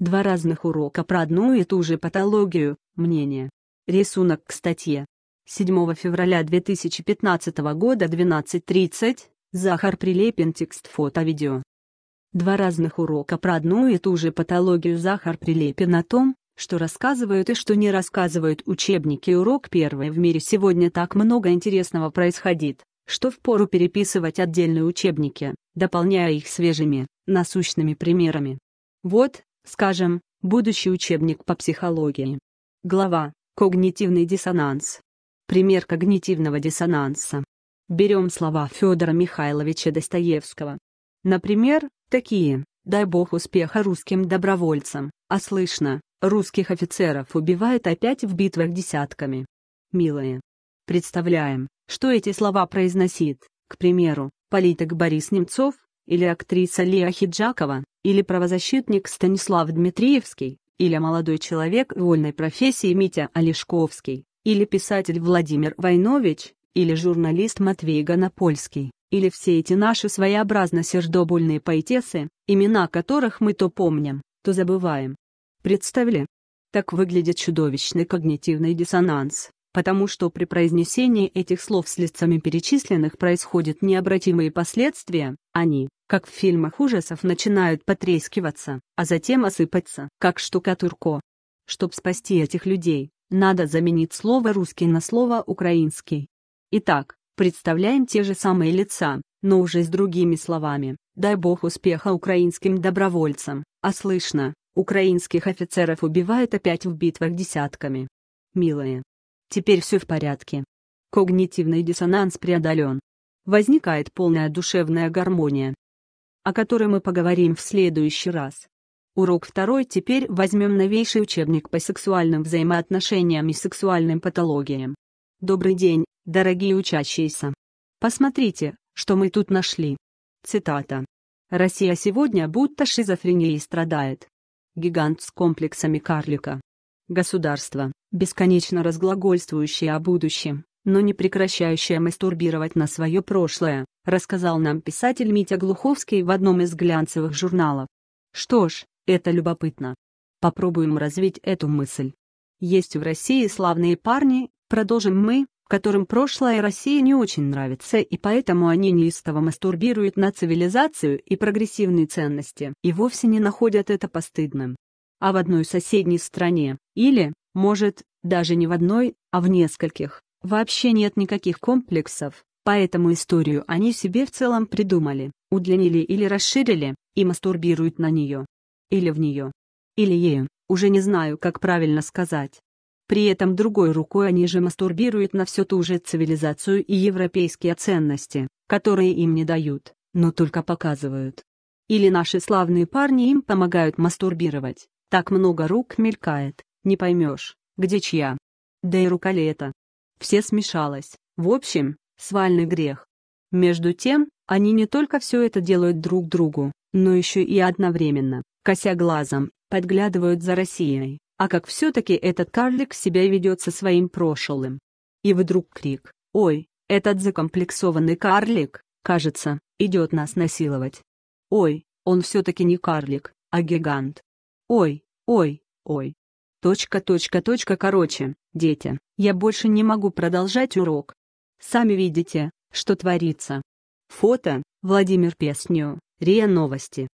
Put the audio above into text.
Два разных урока про одну и ту же патологию, мнение. Рисунок к статье. 7 февраля 2015 года 12.30, Захар Прилепин текст фото-видео. Два разных урока про одну и ту же патологию Захар Прилепин о том, что рассказывают и что не рассказывают учебники урок первый в мире сегодня так много интересного происходит, что впору переписывать отдельные учебники, дополняя их свежими, насущными примерами. Вот, Скажем, будущий учебник по психологии. Глава «Когнитивный диссонанс». Пример когнитивного диссонанса. Берем слова Федора Михайловича Достоевского. Например, такие «Дай бог успеха русским добровольцам, а слышно, русских офицеров убивают опять в битвах десятками». Милые. Представляем, что эти слова произносит, к примеру, политик Борис Немцов или актриса Лия Хиджакова или правозащитник Станислав Дмитриевский, или молодой человек вольной профессии Митя Олешковский, или писатель Владимир Войнович, или журналист Матвей Гонопольский, или все эти наши своеобразно сердобольные поэтессы, имена которых мы то помним, то забываем. Представили? Так выглядит чудовищный когнитивный диссонанс, потому что при произнесении этих слов с лицами перечисленных происходят необратимые последствия, они а как в фильмах ужасов начинают потрескиваться, а затем осыпаться, как штукатурко. Чтобы спасти этих людей, надо заменить слово «русский» на слово «украинский». Итак, представляем те же самые лица, но уже с другими словами. Дай бог успеха украинским добровольцам, а слышно, украинских офицеров убивают опять в битвах десятками. Милые. Теперь все в порядке. Когнитивный диссонанс преодолен. Возникает полная душевная гармония о которой мы поговорим в следующий раз. Урок второй теперь возьмем новейший учебник по сексуальным взаимоотношениям и сексуальным патологиям. Добрый день, дорогие учащиеся. Посмотрите, что мы тут нашли. Цитата. Россия сегодня будто шизофренией страдает. Гигант с комплексами карлика. Государство, бесконечно разглагольствующее о будущем, но не прекращающая мастурбировать на свое прошлое, рассказал нам писатель Митя Глуховский в одном из глянцевых журналов. Что ж, это любопытно. Попробуем развить эту мысль. Есть в России славные парни, продолжим мы, которым прошлое России не очень нравится и поэтому они неистово мастурбируют на цивилизацию и прогрессивные ценности и вовсе не находят это постыдным. А в одной соседней стране, или, может, даже не в одной, а в нескольких, Вообще нет никаких комплексов, поэтому историю они себе в целом придумали, удлинили или расширили, и мастурбируют на нее. Или в нее. Или ею, уже не знаю, как правильно сказать. При этом другой рукой они же мастурбируют на всю ту же цивилизацию и европейские ценности, которые им не дают, но только показывают. Или наши славные парни им помогают мастурбировать, так много рук мелькает, не поймешь, где чья. Да и рука ли это? все смешалось. В общем, свальный грех. Между тем, они не только все это делают друг другу, но еще и одновременно, кося глазом, подглядывают за Россией. А как все-таки этот карлик себя ведет со своим прошлым? И вдруг крик «Ой, этот закомплексованный карлик, кажется, идет нас насиловать». «Ой, он все-таки не карлик, а гигант». «Ой, ой, ой». Точка, точка, точка, короче, дети, я больше не могу продолжать урок. Сами видите, что творится. Фото, Владимир Песню, РИА Новости.